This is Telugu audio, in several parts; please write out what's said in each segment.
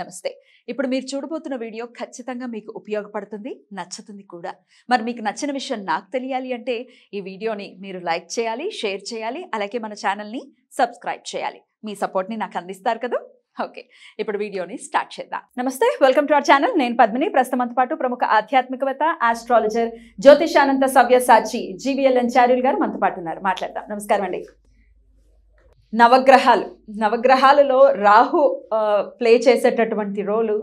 నమస్తే ఇప్పుడు మీరు చూడబోతున్న వీడియో ఖచ్చితంగా మీకు ఉపయోగపడుతుంది నచ్చుతుంది కూడా మరి మీకు నచ్చిన విషయం నాకు తెలియాలి అంటే ఈ వీడియోని మీరు లైక్ చేయాలి షేర్ చేయాలి అలాగే మన ఛానల్ని సబ్స్క్రైబ్ చేయాలి మీ సపోర్ట్ని నాకు అందిస్తారు కదా ఓకే ఇప్పుడు వీడియోని స్టార్ట్ చేద్దాం నమస్తే వెల్కమ్ టు అవర్ ఛానల్ నేను పద్మిని అంత పాటు ప్రముఖ ఆధ్యాత్మికవత ఆస్ట్రాలజర్ జ్యోతిషానంద సవ్య సాచి జీవీఎల్ఎన్ చార్యుల్ గారు మనతో పాటు ఉన్నారు మాట్లాడదాం నమస్కారం అండి నవగ్రహాలు నవగ్రహాలలో రాహు ప్లే చేసేటటువంటి రోలు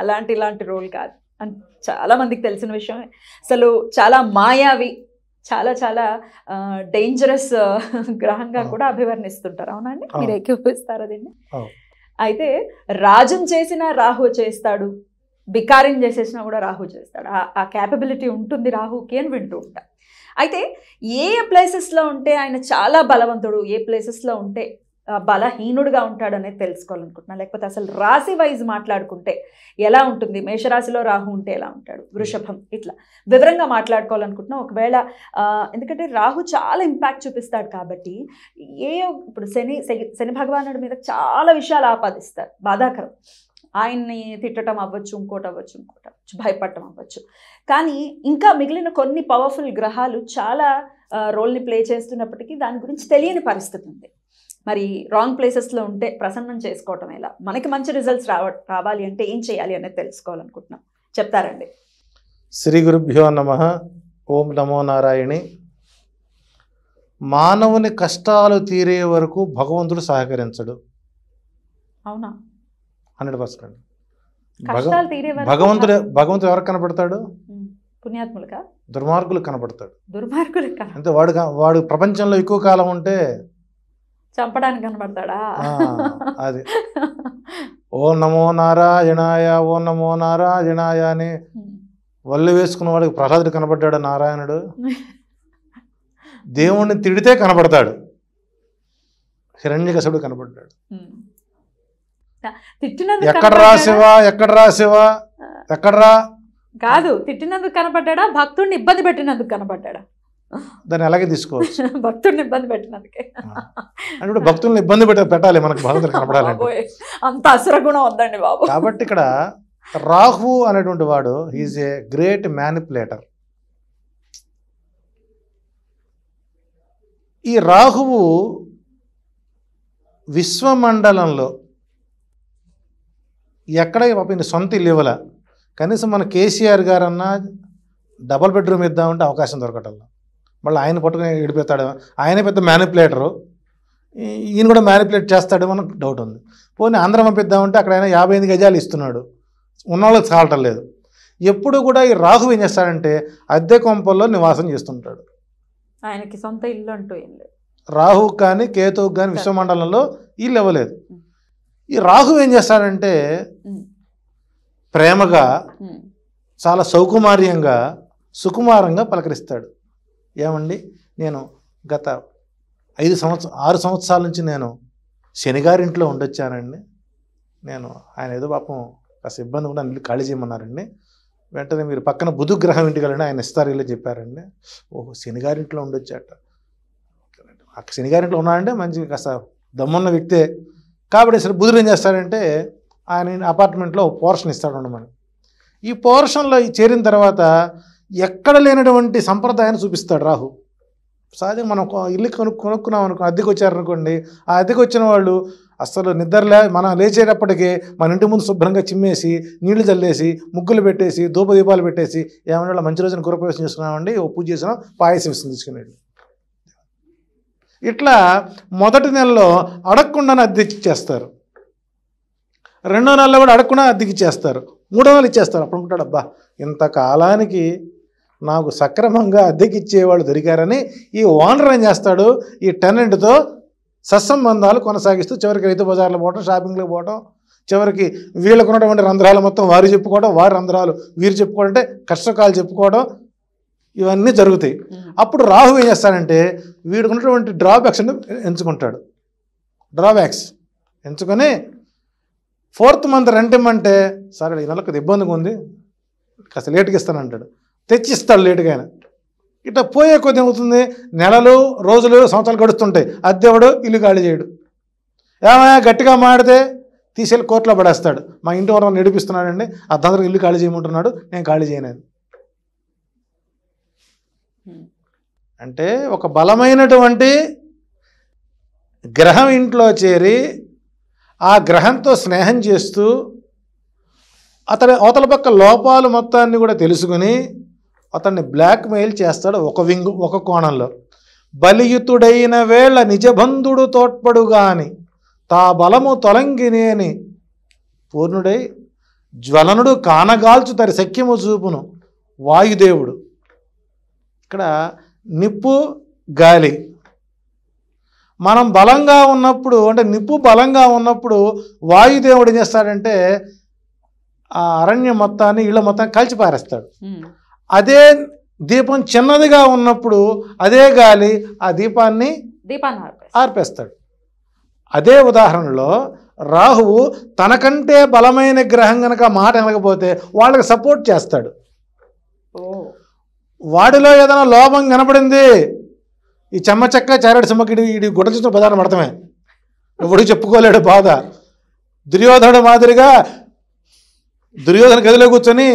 అలాంటి ఇలాంటి రోల్ కాదు అని చాలామందికి తెలిసిన విషయం అసలు చాలా మాయావి చాలా చాలా డేంజరస్ గ్రహంగా కూడా అభివర్ణిస్తుంటారు అవునండి మీరు ఏకీపిస్తారు దీన్ని అయితే రాజం చేసినా రాహు చేస్తాడు బికారిం చేసేసినా కూడా రాహు చేస్తాడు ఆ క్యాపబిలిటీ ఉంటుంది రాహుకి అని వింటూ ఉంటా అయితే ఏ ప్లేసెస్లో ఉంటే ఆయన చాలా బలవంతుడు ఏ ప్లేసెస్లో ఉంటే బలహీనుడుగా ఉంటాడు అనేది తెలుసుకోవాలనుకుంటున్నాను లేకపోతే అసలు రాశి వైజ్ మాట్లాడుకుంటే ఎలా ఉంటుంది మేషరాశిలో రాహు ఉంటే ఎలా ఉంటాడు వృషభం ఇట్లా వివరంగా మాట్లాడుకోవాలనుకుంటున్నాం ఒకవేళ ఎందుకంటే రాహు చాలా ఇంపాక్ట్ చూపిస్తాడు కాబట్టి ఏ ఇప్పుడు శని శని భగవానుడి మీద చాలా విషయాలు ఆపాదిస్తారు బాధాకరం ఆయన్ని తిట్టడం అవ్వచ్చు ఇంకోటి అవ్వచ్చు ఇంకోటి అవ్వచ్చు భయపడటం అవ్వచ్చు కానీ ఇంకా మిగిలిన కొన్ని పవర్ఫుల్ గ్రహాలు చాలా రోల్ని ప్లే చేస్తున్నప్పటికీ దాని గురించి తెలియని పరిస్థితి ఉంది మరి రాంగ్ ప్లేసెస్లో ఉంటే ప్రసన్నం చేసుకోవటం ఎలా మనకి మంచి రిజల్ట్స్ రావ రావాలి అంటే ఏం చేయాలి అనేది తెలుసుకోవాలనుకుంటున్నాం చెప్తారండి శ్రీ గురుభ్యో నమ ఓం నమో నారాయణి మానవుని కష్టాలు తీరే వరకు భగవంతుడు సహకరించడు అవునా హండ్రెడ్ పర్సెంట్ భగవంతుడు భగవంతుడు ఎవరు కనపడతాడు పుణ్యాత్ములుగా దుర్మార్గులు కనపడతాడు దుర్మార్గులు అంటే వాడు వాడు ప్రపంచంలో ఎక్కువ కాలం ఉంటే చంపడానికి కనబడతాడా అది ఓ నమో నారాయణాయ ఓ నమో నారాయణాయ అని వల్లు వేసుకున్న వాడికి ప్రహ్లాదుడు కనబడ్డాడు నారాయణుడు దేవుణ్ణి తిడితే కనబడతాడు హిరణ్యకసుడు కనబడ్డాడు ఎక్కడ రాసివా ఎక్కడ రాసివా ఎక్కడరా కాదు తిట్టినందుకు కనపడ్డా భక్తుడిని ఇబ్బంది పెట్టినందుకు కనపడ్డా దాన్ని అలాగే తీసుకోవచ్చు భక్తుల్ని ఇబ్బంది పెట్టినందుకే అంటే భక్తుల్ని ఇబ్బంది పెట్ట పెట్టాలి మనకు భగవంతుడు కనపడాలంటే అంత అసురగుణం వద్దండి బాబు కాబట్టి ఇక్కడ రాహు అనేటువంటి వాడు ఈజ్ ఏ గ్రేట్ మ్యానిపులేటర్ ఈ రాహువు విశ్వమండలంలో ఎక్కడ పాపని సొంత ఇల్లు కనీసం మన కేసీఆర్ గారన్నా డబల్ బెడ్రూమ్ ఇద్దామంటే అవకాశం దొరకటంలో మళ్ళీ ఆయన పట్టుకుని విడిపోతాడు ఆయన పెద్ద మ్యానిపులేటరు ఈయన కూడా మ్యానిపులేట్ చేస్తాడు మనకు డౌట్ ఉంది పోనీ ఆంధ్ర పంపిద్దామంటే అక్కడ ఆయన యాభై ఎనిమిది గజాలు ఇస్తున్నాడు ఉన్నవాళ్ళకి చాలటం లేదు ఎప్పుడు కూడా ఈ రాహు ఏం చేస్తాడంటే అద్దె కొంపల్లో నివాసం చేస్తుంటాడు ఆయనకి సొంత ఇల్లు అంటూ ఏం లేదు రాహు కానీ కేతువు కానీ విశ్వమండలంలో ఇల్లు ఇవ్వలేదు ఈ రాహు ఏం చేస్తాడంటే ప్రేమగా చాలా సౌకుమార్యంగా సుకుమారంగా పలకరిస్తాడు ఏమండి నేను గత ఐదు సంవత్సరం ఆరు సంవత్సరాల నుంచి నేను శనిగారింట్లో ఉండొచ్చానండి నేను ఆయన ఏదో పాపం కాస్త ఇబ్బంది కూడా ఇల్లు ఖాళీ చేయమన్నారండి వెంటనే మీరు పక్కన బుధు గ్రహం ఇంటికి వెళ్ళండి ఆయన ఇస్తారు ఇల్లు చెప్పారండి ఓహో శనిగారింట్లో ఉండొచ్చాట అక్కడ శనిగారింట్లో ఉన్నాడంటే మంచి కాస్త దమ్మున్న వ్యక్తే కాబట్టి సరే బుధుడు ఏం చేస్తాడంటే ఆయన అపార్ట్మెంట్లో పోర్షన్ ఇస్తాడు ఉండమని ఈ పోర్షన్లో చేరిన తర్వాత ఎక్కడ లేనటువంటి సంప్రదాయాన్ని చూపిస్తాడు రాహు సహజంగా మనం ఇల్లు కొను కొనుక్కున్నాం అనుకో అద్దెకి వచ్చారనుకోండి ఆ అద్దెకి వచ్చిన వాళ్ళు అసలు లే మనం లేచేటప్పటికే మన ఇంటి ముందు శుభ్రంగా చిమ్మేసి నీళ్లు చల్లేసి ముగ్గులు పెట్టేసి దూప దీపాలు పెట్టేసి ఏమైనా మంచి రోజున గృహప్రవేశం చేసుకున్నామండి ఓ పూజ చేసినా పాయసం ఇస్తుంది తీసుకునేది ఇట్లా మొదటి నెలలో అడగకుండానే అద్దె ఇచ్చేస్తారు రెండో నెలలో కూడా అడగకుండా అద్దెకి ఇచ్చేస్తారు మూడో నెలలు ఇచ్చేస్తారు అప్పుడు ఉంటాడు అబ్బా ఇంతకాలానికి నాకు సక్రమంగా అద్దెకిచ్చేవాళ్ళు దొరికారని ఈ ఓనర్ ఏం చేస్తాడు ఈ టెనెంట్తో సత్సంబంధాలు కొనసాగిస్తూ చివరికి రైతు బజార్లు పోవటం షాపింగ్లకు పోవటం చివరికి వీళ్ళకు ఉన్నటువంటి రంధ్రాలు మొత్తం వారు చెప్పుకోవడం వారి రంధ్రాలు వీరు చెప్పుకోవడం అంటే కష్టకాలు చెప్పుకోవడం ఇవన్నీ జరుగుతాయి అప్పుడు రాహు ఏం చేస్తాడంటే వీడికి ఉన్నటువంటి డ్రాబ్యాక్స్ ఎంచుకుంటాడు డ్రాబ్యాక్స్ ఎంచుకొని ఫోర్త్ మంత్ రెంట్ ఇమ్మంటే సరే ఈ నెలకు ఇబ్బందిగా ఉంది కాస్త లేట్గా ఇస్తానంటాడు తెచ్చిస్తాడు లేటుగా ఆయన ఇట్లా పోయే కొద్ది ఏమవుతుంది నెలలు రోజులు సంవత్సరాలు గడుస్తుంటాయి అద్దెవడు ఇల్లు ఖాళీ చేయడు ఏమైనా గట్టిగా మాడితే తీసుకెళ్ళి కోర్టులో పడేస్తాడు మా ఇంటి వరకు నడిపిస్తున్నాడండి అర్ధంతరం ఇల్లు ఖాళీ చేయమంటున్నాడు నేను ఖాళీ చేయలేదు అంటే ఒక బలమైనటువంటి గ్రహం ఇంట్లో చేరి ఆ గ్రహంతో స్నేహం చేస్తూ అతని అవతల పక్క లోపాలు మొత్తాన్ని కూడా తెలుసుకుని అతన్ని బ్లాక్మెయిల్ చేస్తాడు ఒక వింగు ఒక కోణంలో బలియుతుడైన వేళ నిజబంధుడు గాని తా బలము తొలంగినేని పూర్ణుడై జ్వలనుడు కానగాల్చు తరి సఖ్యము చూపును వాయుదేవుడు ఇక్కడ నిప్పు గాలి మనం బలంగా ఉన్నప్పుడు అంటే నిప్పు బలంగా ఉన్నప్పుడు వాయుదేవుడు ఏం చేస్తాడంటే ఆ అరణ్యం మొత్తాన్ని ఇళ్ళ మొత్తాన్ని కలిసి పారేస్తాడు అదే దీపం చిన్నదిగా ఉన్నప్పుడు అదే గాలి ఆ దీపాన్ని దీపాన్ని ఆర్పేస్తాడు అదే ఉదాహరణలో రాహువు తనకంటే బలమైన గ్రహం కనుక మాట వినకపోతే వాళ్ళకి సపోర్ట్ చేస్తాడు వాడిలో ఏదైనా లోపం కనపడింది ఈ చెమ్మచక్క చారడి సమ్మకిడి ఈ చూసిన ప్రధాన పడతామే ఎవడు చెప్పుకోలేడు బాధ దుర్యోధనుడు మాదిరిగా దుర్యోధన గదిలో కూర్చొని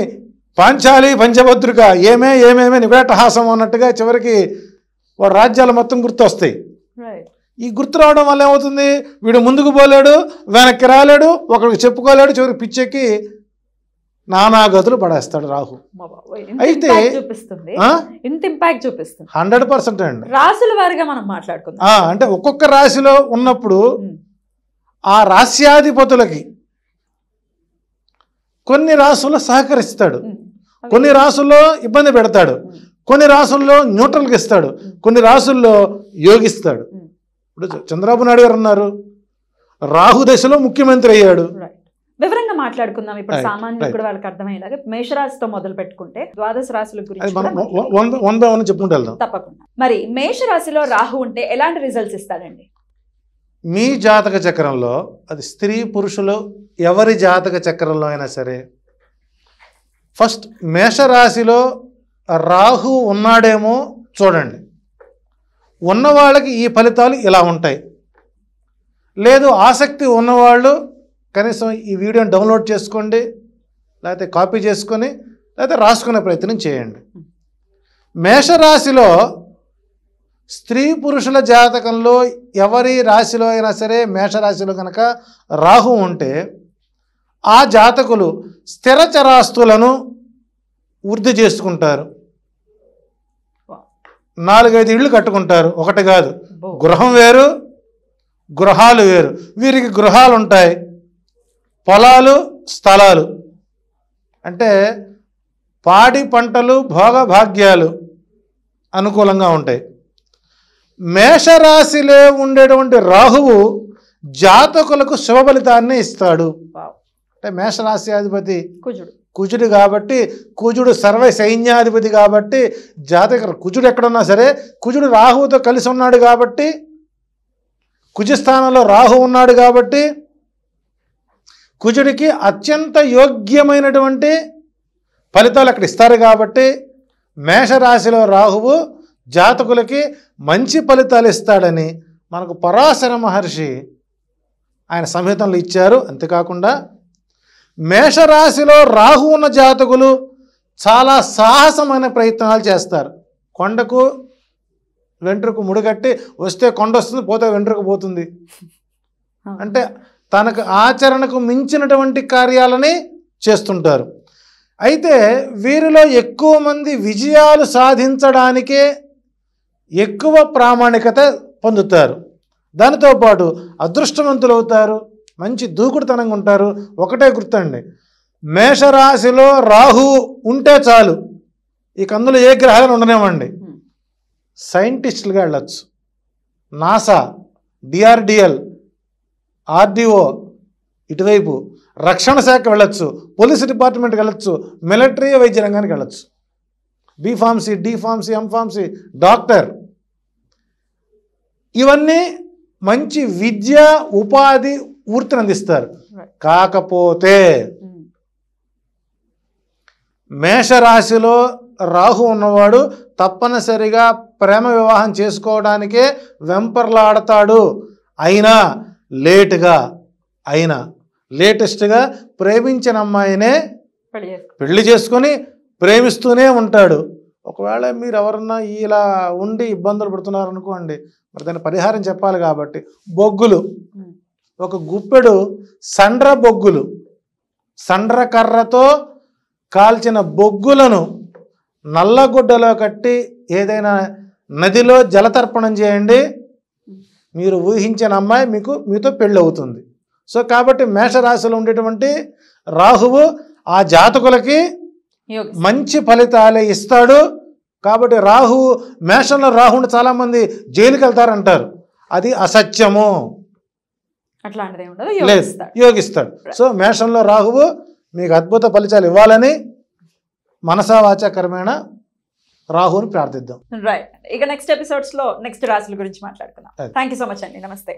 పాంచాలి పంచభద్రిక ఏమే ఏమేమే నివేటహాసం అన్నట్టుగా చివరికి వాడు రాజ్యాలు మొత్తం గుర్తొస్తాయి ఈ గుర్తు రావడం వల్ల ఏమవుతుంది వీడు ముందుకు పోలేడు వెనక్కి రాలేడు ఒకరికి చెప్పుకోలేడు చివరికి పిచ్చెక్కి నానాగతులు పడేస్తాడు రాహు అయితే హండ్రెడ్ పర్సెంట్ అండి రాశుల వారిగా మనం మాట్లాడుకుందాం అంటే ఒక్కొక్క రాశిలో ఉన్నప్పుడు ఆ రాశ్యాధిపతులకి కొన్ని రాసులు సహకరిస్తాడు కొన్ని రాసుల్లో ఇబ్బంది పెడతాడు కొన్ని రాసుల్లో న్యూట్రల్కి ఇస్తాడు కొన్ని రాసుల్లో యోగిస్తాడు ఇప్పుడు చంద్రబాబు నాయుడు గారు ఉన్నారు రాహు దశలో ముఖ్యమంత్రి అయ్యాడు వివరంగా మాట్లాడుకుందాం ఇప్పుడు సామాన్యులు కూడా వాళ్ళకి అర్థమయ్యేలాగా మేషరాశితో మొదలు పెట్టుకుంటే ద్వాదశ రాశుల గురించి తప్పకుండా మరి మేషరాశిలో రాహు ఉంటే ఎలాంటి రిజల్ట్స్ ఇస్తాడండి మీ జాతక చక్రంలో అది స్త్రీ పురుషులు ఎవరి జాతక చక్రంలో అయినా సరే ఫస్ట్ మేషరాశిలో రాహు ఉన్నాడేమో చూడండి ఉన్నవాళ్ళకి ఈ ఫలితాలు ఇలా ఉంటాయి లేదు ఆసక్తి ఉన్నవాళ్ళు కనీసం ఈ వీడియోని డౌన్లోడ్ చేసుకోండి లేకపోతే కాపీ చేసుకొని లేకపోతే రాసుకునే ప్రయత్నం చేయండి మేషరాశిలో స్త్రీ పురుషుల జాతకంలో ఎవరి రాశిలో అయినా సరే మేషరాశిలో కనుక రాహు ఉంటే ఆ జాతకులు స్థిరచరాస్తులను వృద్ధి చేసుకుంటారు నాలుగైదు ఇళ్ళు కట్టుకుంటారు ఒకటి కాదు గృహం వేరు గృహాలు వేరు వీరికి గృహాలు ఉంటాయి పొలాలు స్థలాలు అంటే పాడి పంటలు భోగభాగ్యాలు అనుకూలంగా ఉంటాయి మేషరాశిలో ఉండేటువంటి రాహువు జాతకులకు శుభ ఫలితాన్ని ఇస్తాడు అంటే మేషరాశి అధిపతి కుజుడు కుజుడు కాబట్టి కుజుడు సర్వ సైన్యాధిపతి కాబట్టి జాతక కుజుడు ఎక్కడున్నా సరే కుజుడు రాహువుతో కలిసి ఉన్నాడు కాబట్టి కుజస్థానంలో రాహు ఉన్నాడు కాబట్టి కుజుడికి అత్యంత యోగ్యమైనటువంటి ఫలితాలు అక్కడ ఇస్తారు కాబట్టి మేషరాశిలో రాహువు జాతకులకి మంచి ఫలితాలు ఇస్తాడని మనకు పరాశర మహర్షి ఆయన సంహితంలో ఇచ్చారు అంతేకాకుండా మేషరాశిలో రాహు ఉన్న జాతకులు చాలా సాహసమైన ప్రయత్నాలు చేస్తారు కొండకు వెంట్రుకు ముడిగట్టి వస్తే కొండ వస్తుంది పోతే వెంట్రుకు పోతుంది అంటే తనకు ఆచరణకు మించినటువంటి కార్యాలని చేస్తుంటారు అయితే వీరిలో ఎక్కువ మంది విజయాలు సాధించడానికే ఎక్కువ ప్రామాణికత పొందుతారు దానితో పాటు అదృష్టవంతులవుతారు మంచి దూకుడుతనంగా ఉంటారు ఒకటే గుర్తండి మేషరాశిలో రాహు ఉంటే చాలు ఈ కందులు ఏ గ్రహాలను ఉండనివ్వండి సైంటిస్టులుగా వెళ్ళచ్చు నాసా డిఆర్డిఎల్ ఆర్డిఓ ఇటువైపు రక్షణ శాఖ వెళ్ళొచ్చు పోలీస్ డిపార్ట్మెంట్కి వెళ్ళచ్చు మిలిటరీ వైద్య రంగానికి వెళ్ళొచ్చు బీఫార్మసీ డిఫార్మసీ ఎంఫార్మసీ డాక్టర్ ఇవన్నీ మంచి విద్య ఉపాధి పూర్తిని అందిస్తారు కాకపోతే hmm. మేషరాశిలో రాహు ఉన్నవాడు తప్పనిసరిగా ప్రేమ వివాహం చేసుకోవడానికే వెంపర్లాడతాడు అయినా లేటుగా అయినా లేటెస్ట్గా ప్రేమించిన అమ్మాయినే పెళ్లి చేసుకొని ప్రేమిస్తూనే ఉంటాడు ఒకవేళ మీరు ఎవరన్నా ఇలా ఉండి ఇబ్బందులు పడుతున్నారనుకోండి మరి దాన్ని పరిహారం చెప్పాలి కాబట్టి బొగ్గులు hmm. ఒక గుప్పెడు సండ్ర బొగ్గులు సండ్రకర్రతో కాల్చిన బొగ్గులను నల్లగుడ్డలో కట్టి ఏదైనా నదిలో జలతర్పణం చేయండి మీరు ఊహించిన అమ్మాయి మీకు మీతో పెళ్ళవుతుంది సో కాబట్టి మేషరాశిలో ఉండేటువంటి రాహువు ఆ జాతకులకి మంచి ఫలితాలే ఇస్తాడు కాబట్టి రాహువు మేషంలో రాహుని చాలామంది జైలుకి వెళ్తారంటారు అది అసత్యము అట్లాంటిది ఉండదు యోగిస్తాడు సో మేషంలో రాహువు మీకు అద్భుత ఫలితాలు ఇవ్వాలని మనసావాచకరమైన రాహుని ప్రార్థిద్దాం రైట్ ఇక నెక్స్ట్ ఎపిసోడ్స్ లో నెక్స్ట్ రాశుల గురించి మాట్లాడుకుందాం థ్యాంక్ సో మచ్ అండి నమస్తే